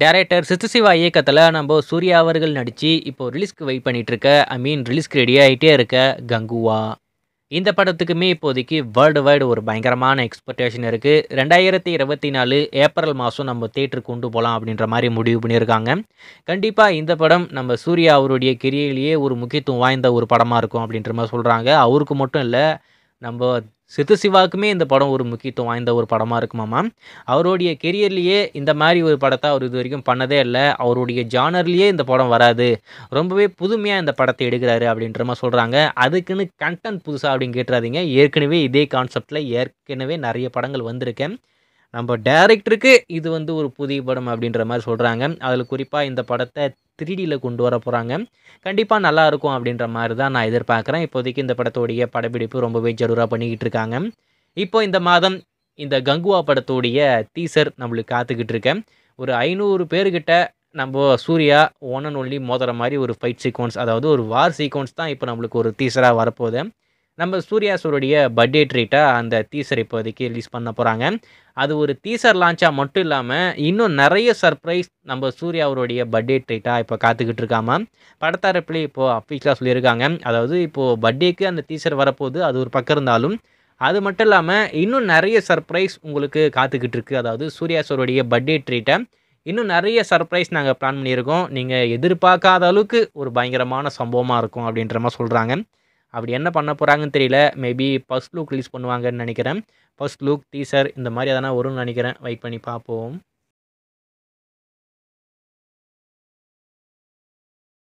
director Siva இயக்கத்தில் நம்ம சூர்யா அவர்கள் நடித்து இப்போது ரிலீஸ்க்கு வெயிட் பண்ணிகிட்ருக்க ஐ மீன் ரிலீஸ்க்கு ரெடி ஆகிட்டே இருக்க கங்குவா இந்த படத்துக்குமே இப்போதைக்கு வேர்ல்டு வைடு ஒரு பயங்கரமான எக்ஸ்பெக்டேஷன் இருக்குது ரெண்டாயிரத்தி இருபத்தி நாலு ஏப்ரல் மாதம் நம்ம தேட்டருக்கு கொண்டு போகலாம் அப்படின்ற மாதிரி முடிவு பண்ணியிருக்காங்க கண்டிப்பாக இந்த படம் நம்ம சூர்யா அவருடைய கெரியர்லேயே ஒரு முக்கியத்துவம் வாய்ந்த ஒரு படமாக இருக்கும் அப்படின்ற மாதிரி சொல்கிறாங்க அவருக்கு மட்டும் இல்லை நம்ம சித்து சிவாக்குமே இந்த படம் ஒரு முக்கியத்துவம் வாய்ந்த ஒரு படமாக இருக்குமாமா அவருடைய கெரியர்லேயே இந்த மாதிரி ஒரு படத்தை அவர் இது வரைக்கும் பண்ணதே இல்லை அவருடைய ஜானர்லேயே இந்த படம் வராது ரொம்பவே புதுமையாக இந்த படத்தை எடுக்கிறாரு அப்படின்ற மாதிரி சொல்கிறாங்க அதுக்குன்னு கண்டென்ட் புதுசாக அப்படின்னு கேட்டுறாதீங்க ஏற்கனவே இதே கான்செப்டில் ஏற்கனவே நிறைய படங்கள் வந்திருக்கேன் நம்ம டேரக்டருக்கு இது வந்து ஒரு புதிய படம் அப்படின்ற மாதிரி சொல்கிறாங்க அதில் குறிப்பாக இந்த படத்தை த்ரீ டியில் கொண்டு வர போகிறாங்க கண்டிப்பாக நல்லாயிருக்கும் அப்படின்ற மாதிரி தான் நான் எதிர்பார்க்குறேன் இப்போதைக்கு இந்த படத்தோடைய படப்பிடிப்பு ரொம்பவே ஜரூராக பண்ணிக்கிட்டு இருக்காங்க இப்போ இந்த மாதம் இந்த கங்குவா படத்தோடைய டீசர் நம்மளுக்கு காத்துக்கிட்டு இருக்கேன் ஒரு ஐநூறு பேர்கிட்ட நம்ம சூர்யா ஒன் அண்ட் ஒன்லி மோதுற மாதிரி ஒரு ஃபைட் சீக்வன்ஸ் அதாவது ஒரு வார் சீக்வன்ஸ் தான் இப்போ நம்மளுக்கு ஒரு டீசராக வரப்போகுது நம்ம சூர்யா சூருடைய பர்த்டே ட்ரீட்டாக அந்த டீசர் இப்போதைக்கு ரிலீஸ் பண்ண போகிறாங்க அது ஒரு டீசர் லான்ச்சாக மட்டும் இல்லாமல் இன்னும் நிறைய சர்ப்ரைஸ் நம்ம சூர்யா அவருடைய பர்த்டே ட்ரீட்டாக இப்போ காத்துக்கிட்டு இருக்காம படத்தரப்புலேயே இப்போது அஃபிஷியலாக சொல்லியிருக்காங்க அதாவது இப்போது பர்த்டேக்கு அந்த டீசர் வரப்போகுது அது ஒரு பக்கம் இருந்தாலும் அது மட்டும் இல்லாமல் இன்னும் நிறைய சர்ப்ரைஸ் உங்களுக்கு காத்துக்கிட்டு இருக்குது அதாவது சூர்யா சூருடைய பர்த்டே ட்ரீட்டை இன்னும் நிறைய சர்ப்ரைஸ் நாங்கள் பிளான் பண்ணியிருக்கோம் நீங்கள் எதிர்பார்க்காத அளவுக்கு ஒரு பயங்கரமான சம்பவமாக இருக்கும் அப்படின்ற மாதிரி சொல்கிறாங்க அப்படி என்ன பண்ண போகிறாங்கன்னு தெரியல மேபி ஃபஸ்ட் லுக் ரிலீஸ் பண்ணுவாங்கன்னு நினைக்கிறேன் ஃபஸ்ட் லுக் டீசர் இந்த மாதிரி எதனா வரும்னு நினைக்கிறேன் வெயிட் பண்ணி பார்ப்போம்